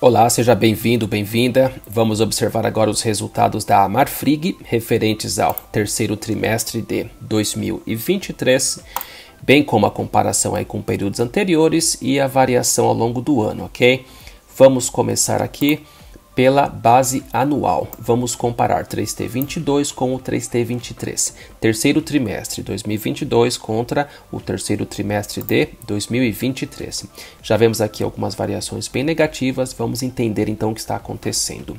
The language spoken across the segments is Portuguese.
Olá, seja bem-vindo, bem-vinda. Vamos observar agora os resultados da Marfrig referentes ao terceiro trimestre de 2023, bem como a comparação aí com períodos anteriores e a variação ao longo do ano, ok? Vamos começar aqui pela base anual. Vamos comparar 3T22 com o 3T23. Terceiro trimestre 2022 contra o terceiro trimestre de 2023. Já vemos aqui algumas variações bem negativas, vamos entender então o que está acontecendo.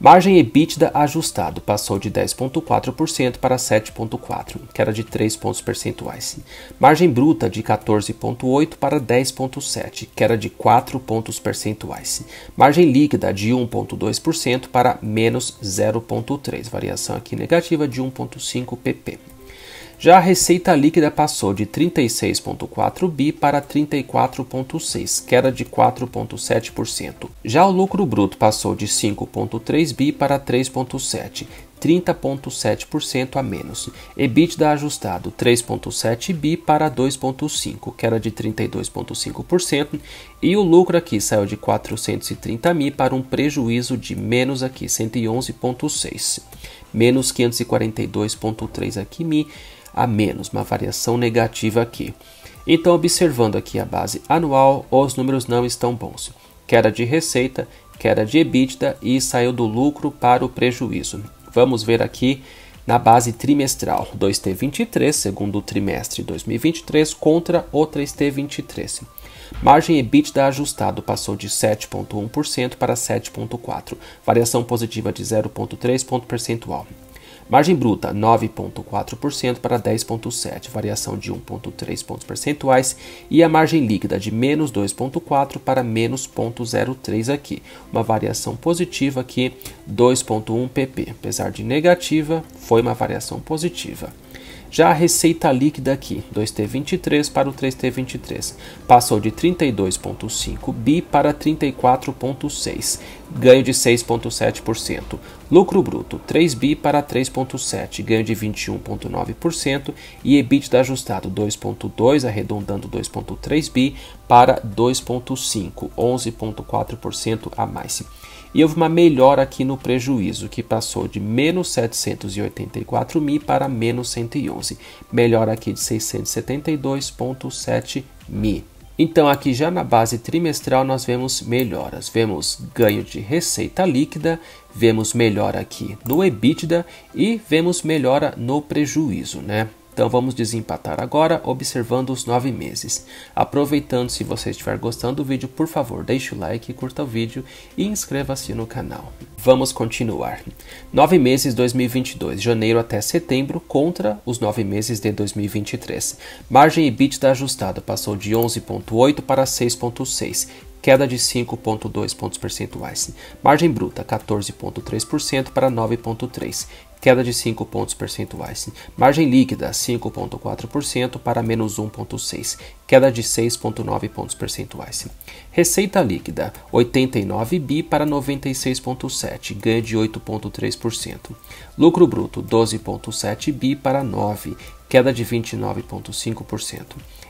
Margem EBITDA ajustado passou de 10,4% para 7,4%, que era de 3 pontos percentuais. Margem bruta de 14,8% para 10,7%, que era de 4 pontos percentuais. Margem líquida de 1,2% para menos 0,3%, variação aqui negativa de 1,5 pp. Já a receita líquida passou de 36,4 bi para 34,6, queda de 4,7%. Já o lucro bruto passou de 5,3 bi para 3,7, 30,7% a menos. EBITDA ajustado 3,7 bi para 2,5, queda de 32,5%. E o lucro aqui saiu de 430 mil para um prejuízo de menos aqui 111,6, menos 542,3 aqui mi a menos, uma variação negativa aqui. Então, observando aqui a base anual, os números não estão bons. Queda de receita, queda de EBITDA e saiu do lucro para o prejuízo. Vamos ver aqui na base trimestral, 2T23, segundo trimestre 2023 contra o 3T23. Margem EBITDA ajustado passou de 7,1% para 7,4%, variação positiva de 0,3 ponto percentual. Margem bruta 9,4% para 10,7%, variação de 1,3 pontos percentuais, e a margem líquida de menos 2,4% para menos 0,03 aqui, uma variação positiva aqui 2,1 pp, apesar de negativa, foi uma variação positiva. Já a receita líquida aqui, 2T23 para o 3T23, passou de 32,5 bi para 34,6, ganho de 6,7%. Lucro bruto, 3 bi para 3,7, ganho de 21,9%. E EBITDA ajustado, 2,2, arredondando 2,3 bi para 2,5, 11,4% a mais e houve uma melhora aqui no prejuízo, que passou de menos 784 mil para menos 111, melhora aqui de 672,7 mil. Então, aqui já na base trimestral, nós vemos melhoras. Vemos ganho de receita líquida, vemos melhora aqui no EBITDA e vemos melhora no prejuízo, né? Então vamos desempatar agora, observando os nove meses. Aproveitando, se você estiver gostando do vídeo, por favor, deixe o like, curta o vídeo e inscreva-se no canal. Vamos continuar. Nove meses 2022, janeiro até setembro, contra os nove meses de 2023. Margem EBITDA ajustada passou de 11,8 para 6,6 queda de 5,2 pontos percentuais. Margem bruta 14,3% para 9,3% queda de 5 pontos percentuais. Margem líquida 5,4% para menos 1,6%, queda de 6,9 pontos percentuais. Receita líquida 89 bi para 96,7, ganho de 8,3%. Lucro bruto 12,7 bi para 9, queda de 29,5%.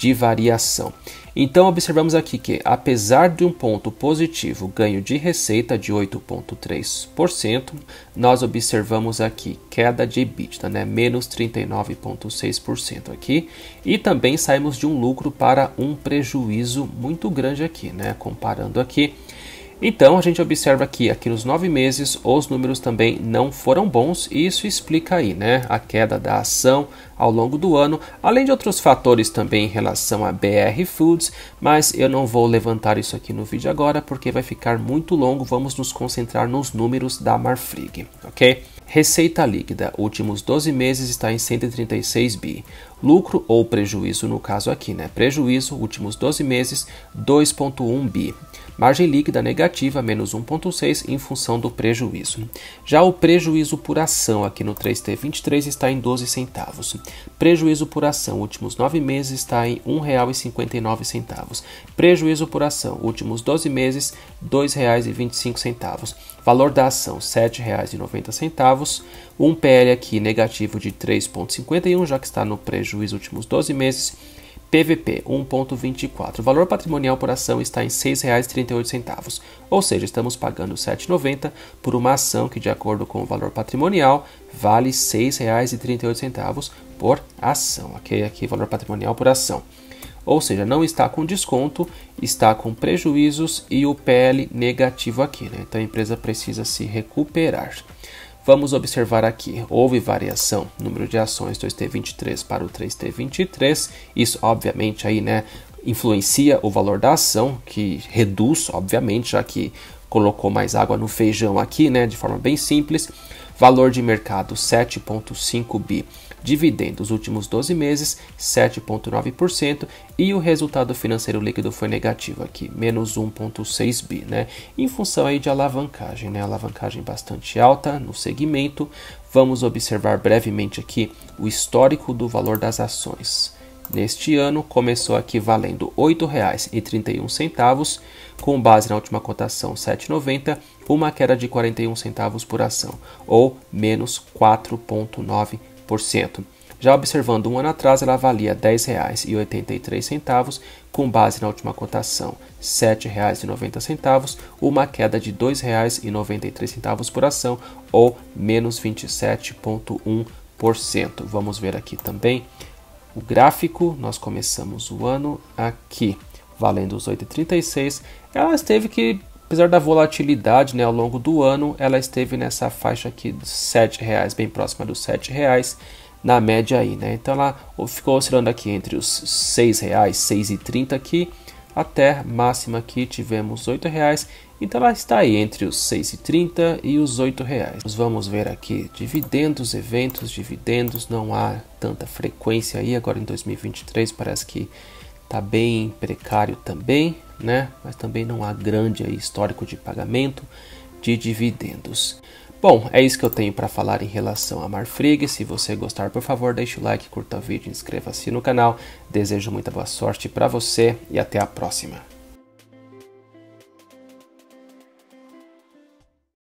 de variação. Então, observamos aqui que, apesar de um ponto positivo, ganho de receita de 8,3%, nós observamos aqui queda de EBITDA, né? menos 39,6% aqui, e também saímos de um lucro para um prejuízo muito grande aqui, né? comparando aqui. Então a gente observa que aqui nos nove meses os números também não foram bons e isso explica aí, né, a queda da ação ao longo do ano, além de outros fatores também em relação a BR Foods, mas eu não vou levantar isso aqui no vídeo agora porque vai ficar muito longo. Vamos nos concentrar nos números da Marfrig, ok? Receita líquida, últimos 12 meses está em 136 bi. Lucro ou prejuízo, no caso aqui, né? Prejuízo, últimos 12 meses, 2,1 bi. Margem líquida negativa, menos 1,6 em função do prejuízo. Já o prejuízo por ação aqui no 3T23 está em 12 centavos. Prejuízo por ação últimos 9 meses está em R$ 1,59. Prejuízo por ação últimos 12 meses R$ 2,25. Valor da ação R$ 7,90. Um PL aqui negativo de 3,51, já que está no prejuízo últimos 12 meses PVP 1.24. O valor patrimonial por ação está em R$ 6,38, ou seja, estamos pagando R$ 7,90 por uma ação que, de acordo com o valor patrimonial, vale R$ 6,38 por ação, ok? Aqui, valor patrimonial por ação. Ou seja, não está com desconto, está com prejuízos e o PL negativo aqui, né? Então a empresa precisa se recuperar. Vamos observar aqui, houve variação, número de ações 2T23 para o 3T23, isso obviamente aí, né, influencia o valor da ação, que reduz, obviamente, já que colocou mais água no feijão aqui, né, de forma bem simples. Valor de mercado 7.5 bi dividendo nos últimos 12 meses 7,9% e o resultado financeiro líquido foi negativo aqui, menos 1,6 bi, né? Em função aí de alavancagem, né? Alavancagem bastante alta no segmento. Vamos observar brevemente aqui o histórico do valor das ações. Neste ano começou aqui valendo R$ 8,31, com base na última cotação 7,90, uma queda de 41 centavos por ação, ou menos 4,9%. Já observando um ano atrás, ela valia R$ 10,83, com base na última cotação R$ 7,90, uma queda de R$ 2,93 por ação, ou menos 27,1%. Vamos ver aqui também o gráfico. Nós começamos o ano aqui valendo os 8,36. Ela teve que Apesar da volatilidade né, ao longo do ano, ela esteve nessa faixa aqui dos R$ reais, bem próxima dos R$ reais na média aí, né? Então ela ficou oscilando aqui entre os R$ reais, R$ 6,30 aqui, até máxima aqui tivemos R$ reais. Então ela está aí entre os R$ 6,30 e os R$ reais. Nós vamos ver aqui dividendos, eventos, dividendos, não há tanta frequência aí agora em 2023, parece que está bem precário também né? Mas também não há grande histórico de pagamento de dividendos. Bom, é isso que eu tenho para falar em relação a Marfrig. Se você gostar, por favor, deixe o like, curta o vídeo, inscreva-se no canal. Desejo muita boa sorte para você e até a próxima.